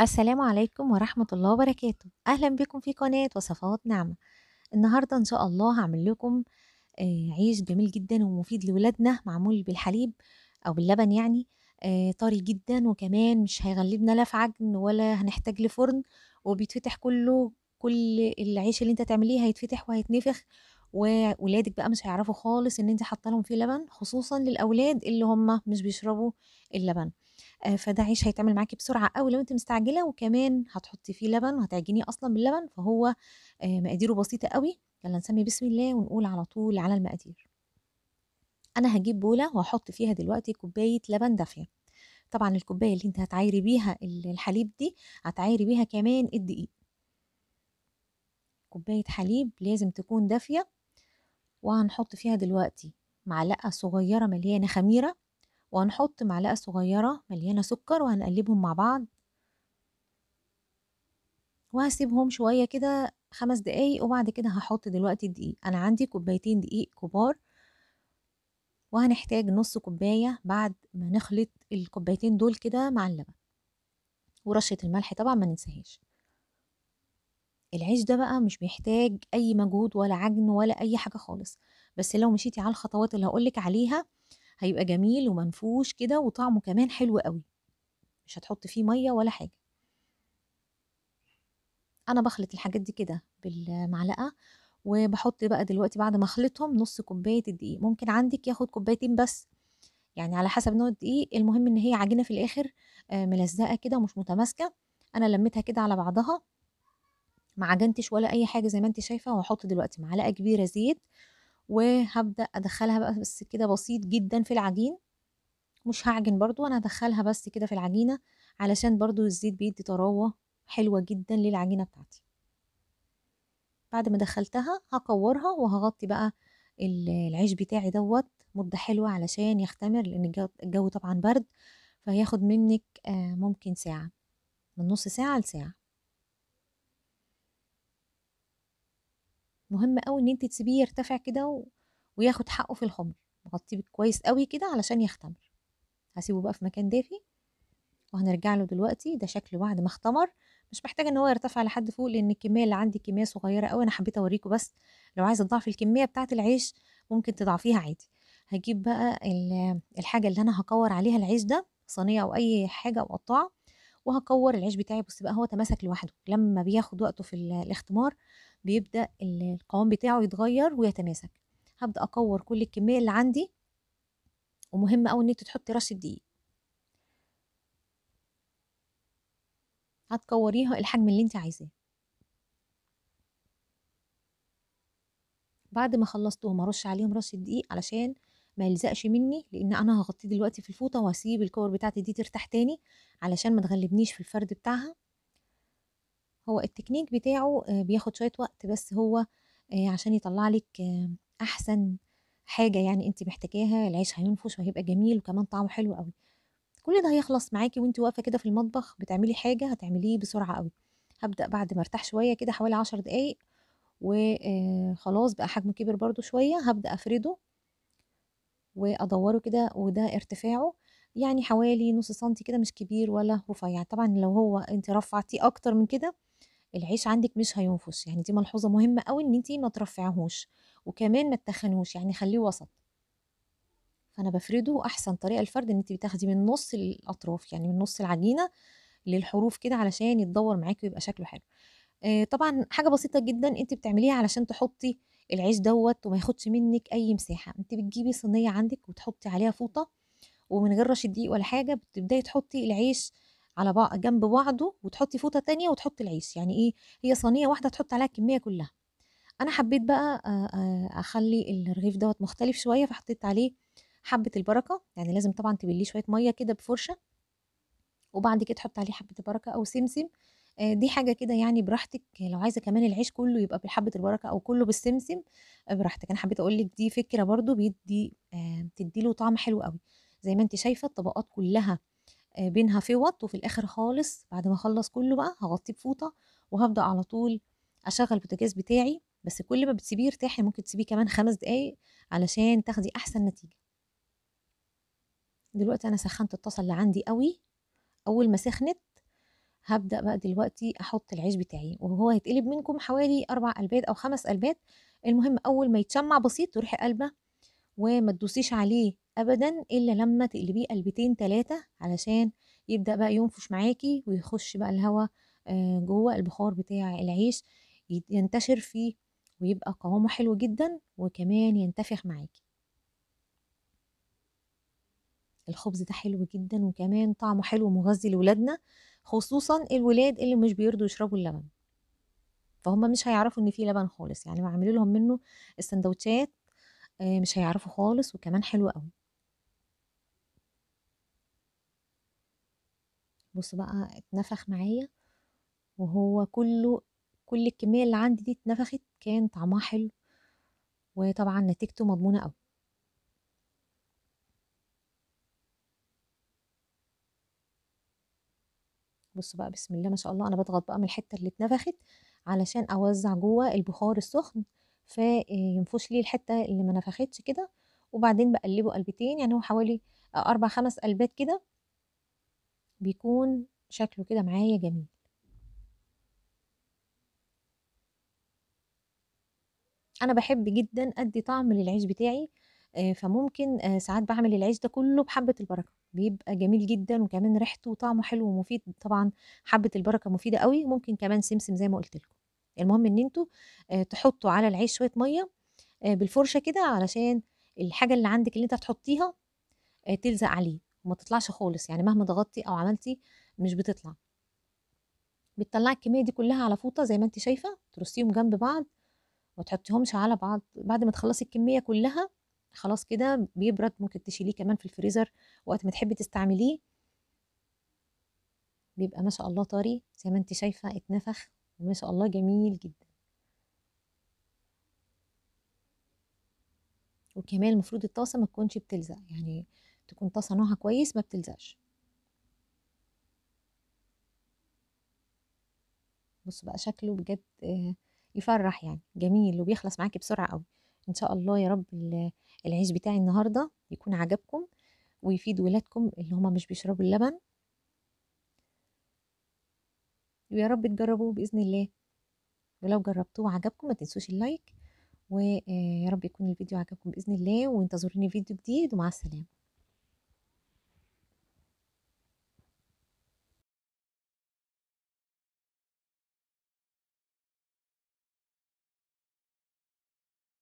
السلام عليكم ورحمة الله وبركاته أهلا بكم في قناة وصفات نعمة النهاردة إن شاء الله هعمل لكم آه، عيش جميل جدا ومفيد لولادنا معمول بالحليب أو باللبن يعني آه، طري جدا وكمان مش هيغلبنا لا في عجن ولا هنحتاج لفرن وبيتفتح كله كل العيش اللي انت تعمليه هيتفتح وهيتنفخ وولادك بقى مش هيعرفوا خالص ان انت حاطه لهم فيه لبن خصوصا للاولاد اللي هم مش بيشربوا اللبن آه، فده عيش هيتعمل معاكي بسرعه قوي لو انت مستعجله وكمان هتحطي فيه لبن وهتعجنيه اصلا باللبن فهو آه، مقاديره بسيطه قوي يلا نسمي بسم الله ونقول على طول على المقادير انا هجيب بوله وهحط فيها دلوقتي كوبايه لبن دافيه طبعا الكوبايه اللي انت هتعايري بيها الحليب دي هتعايري بيها كمان الدقيق كوبايه حليب لازم تكون دافيه وهنحط فيها دلوقتي معلقه صغيره مليانه خميره وهنحط معلقة صغيرة مليانة سكر وهنقلبهم مع بعض وهسيبهم شوية كده خمس دقايق وبعد كده هحط دلوقتي الدقيق أنا عندي كوبايتين دقيق كبار وهنحتاج نص كوباية بعد ما نخلط الكوبايتين دول كده مع اللبن ورشة الملح طبعا ما ننساهاش العيش ده بقى مش بيحتاج أي مجهود ولا عجن ولا أي حاجة خالص بس لو مشيتي على الخطوات اللي هقولك عليها هيبقى جميل ومنفوش كده وطعمه كمان حلو قوي مش هتحط فيه ميه ولا حاجه انا بخلط الحاجات دي كده بالمعلقه وبحط بقى دلوقتي بعد ما اخلطهم نص كوبايه الدقيق ممكن عندك ياخد كوبايتين بس يعني على حسب نوع الدقيق المهم ان هي عجينه في الاخر آه، ملزقه كده ومش متماسكه انا لميتها كده على بعضها ما عجنتش ولا اي حاجه زي ما انت شايفه وهحط دلوقتي معلقه كبيره زيت وهبدأ أدخلها بقى بس كده بسيط جدا في العجين مش هعجن برضو أنا هدخلها بس كده في العجينة علشان برضو الزيت بيدي طراوة حلوة جدا للعجينة بتاعتي بعد ما دخلتها هكورها وهغطي بقى العيش بتاعي دوت مدة حلوة علشان يختمر لأن الجو طبعا برد فهياخد منك آه، ممكن ساعة من نص ساعة لساعة مهم قوي ان انت تسيبيه يرتفع كده و... وياخد حقه في الخمر مغطيه كويس قوي كده علشان يختمر هسيبه بقى في مكان دافي وهنرجع له دلوقتي ده شكله بعد ما اختمر مش محتاجه ان هو يرتفع لحد فوق لان الكميه اللي عندي كميه صغيره قوي انا حبيت اوريكم بس لو عايزه تضعفي الكميه بتاعه العيش ممكن تضعفيها عادي هجيب بقى الحاجه اللي انا هكور عليها العيش ده صينيه او اي حاجه مقطعه وهكور العيش بتاعي بص بقى هو تماسك لوحده لما بياخد وقته في الاختمار بيبدا القوام بتاعه يتغير ويتماسك هبدا اكور كل الكميه اللي عندي ومهم قوي ان انت تحطي رشه دقيق هتكوريها الحجم اللي انت عايزاه بعد ما خلصتهم هرش عليهم رشه دقيق علشان ما يلزقش مني لان انا هغطيه دلوقتي في الفوطه وهسيب الكور بتاعتي دي ترتاح تاني علشان ما تغلبنيش في الفرد بتاعها هو التكنيك بتاعه آه، بياخد شويه وقت بس هو آه، عشان يطلع لك آه، احسن حاجه يعني انت محتاجاها العيش هينفش وهيبقى جميل وكمان طعمه حلو قوي كل ده هيخلص معاكي وانت واقفه كده في المطبخ بتعملي حاجه هتعمليه بسرعه قوي هبدا بعد ما ارتاح شويه كده حوالي عشر دقايق وخلاص بقى حجمه كبر برضو شويه هبدا افرده وادوره كده وده ارتفاعه يعني حوالي نص سنتي كده مش كبير ولا رفيع يعني طبعا لو هو انت رفعتيه اكتر من كده العيش عندك مش هينفش يعني دي ملحوظه مهمه قوي ان انت ما ترفعهوش وكمان ما تتخنوش يعني خليه وسط فانا بفرده احسن طريقه الفرد ان انت بتاخدي من نص الاطراف يعني من نص العجينه للحروف كده علشان يتدور معاكي ويبقى شكله حلو آه، طبعا حاجه بسيطه جدا انت بتعمليها علشان تحطي العيش دوت وما ياخدش منك اي مساحه انت بتجيبي صينيه عندك وتحطي عليها فوطه ومن غير رش الدقيق ولا حاجه بتبداي تحطي العيش على بعض جنب بعضه وتحطي فوطه تانية وتحطي العيش يعني ايه هي صينيه واحده تحط عليها الكميه كلها انا حبيت بقى اخلي الرغيف دوت مختلف شويه فحطيت عليه حبه البركه يعني لازم طبعا تبليه شويه ميه كده بفرشه وبعد كده تحط عليه حبه البركه او سمسم آه، دي حاجة كده يعني براحتك، لو عايزة كمان العيش كلّه يبقى بحبّة البركة أو كلّه بالسمسم آه، براحتك، أنا حبّيت أقول لِك دي فكرة برضه بيدّي آه، بتدّي له طعم حلو قوي زي ما أنتِ شايفة الطبقات كلّها بينها فِوَط، وفي الآخر خالص بعد ما أخلّص كلّه بقى هغطيه بفوطة، وهبدا على طول أشغّل البوتاجاز بتاعي، بس كل ما بتسيبيه يرتاح يعني ممكن تسيبيه كمان خمس دقايق علشان تاخدي أحسن نتيجة. دلوقتي أنا سخّنت الطاسة اللي عندي قوي أول ما سخنت هبدأ بقى دلوقتي أحط العيش بتاعي وهو هيتقلب منكم حوالي أربع قلبات أو خمس قلبات المهم أول ما يتشمع بسيط تروحي قلبه وما تدوسيش عليه أبدا إلا لما تقلبيه قلبتين تلاتة علشان يبدأ بقى ينفش معاكي ويخش بقى الهواء آه، جوه البخار بتاع العيش ينتشر فيه ويبقى قوامه حلو جدا وكمان ينتفخ معاكي الخبز ده حلو جدا وكمان طعمه حلو ومغذي لولادنا خصوصا الولاد اللي مش بيرضوا يشربوا اللبن فهم مش هيعرفوا ان في لبن خالص يعني عملوا لهم منه السندوتشات آه، مش هيعرفوا خالص وكمان حلو قوي بص بقى اتنفخ معايا وهو كله كل الكمية اللي عندي دي اتنفخت كان طعمها حلو وطبعا نتيجته مضمونة قوي بص بقى بسم الله ما شاء الله انا بضغط بقى من الحته اللي اتنفخت علشان اوزع جوه البخار السخن فينفوش آه، لي الحته اللي ما نفختش كده وبعدين بقلبه قلبتين يعني هو حوالي اربع خمس قلبات كده بيكون شكله كده معايا جميل انا بحب جدا ادي طعم للعيش بتاعي آه، فممكن آه، ساعات بعمل العيش ده كله بحبة البركة بيبقى جميل جدا وكمان ريحته وطعمه حلو ومفيد طبعا حبة البركة مفيدة قوي ممكن كمان سمسم زي ما قلت لكم المهم ان انتوا آه، تحطوا على العيش شوية مية بالفرشة كده علشان الحاجة اللي عندك اللي انت هتحطيها تلزق عليه وما تطلعش خالص يعني مهما ضغطتي او عملتي مش بتطلع بتطلعي الكمية دي كلها على فوطة زي ما انت شايفة ترصيهم جنب بعض وتحطيهمش على بعض بعد ما تخلصي الكمية كلها خلاص كده بيبرد ممكن تشيليه كمان في الفريزر وقت ما تحبي تستعمليه بيبقى ما شاء الله طري زي ما انت شايفه اتنفخ وما شاء الله جميل جدا وكمان المفروض الطاسه ما تكونش بتلزق يعني تكون طاسه نوعها كويس ما بتلزقش بصوا بقى شكله بجد آه، يفرح يعني جميل وبيخلص معاكي بسرعه قوي ان شاء الله يا رب العيش بتاعي النهارده يكون عجبكم ويفيد ولادكم اللي هما مش بيشربوا اللبن ويا رب تجربوه باذن الله ولو جربتوه وعجبكم ما تنسوش اللايك ويا آه، رب يكون الفيديو عجبكم باذن الله وانتظروني فيديو جديد ومع السلامه